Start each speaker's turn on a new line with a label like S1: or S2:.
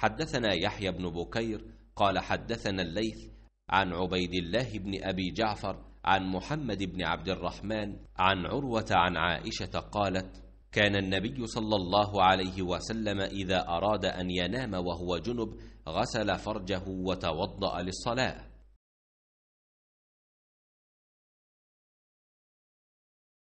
S1: حدثنا يحيى بن بكير قال حدثنا الليث عن عبيد الله بن أبي جعفر عن محمد بن عبد الرحمن عن عروة عن عائشة قالت كان النبي صلى الله عليه وسلم إذا أراد أن ينام وهو جنب غسل فرجه وتوضأ للصلاة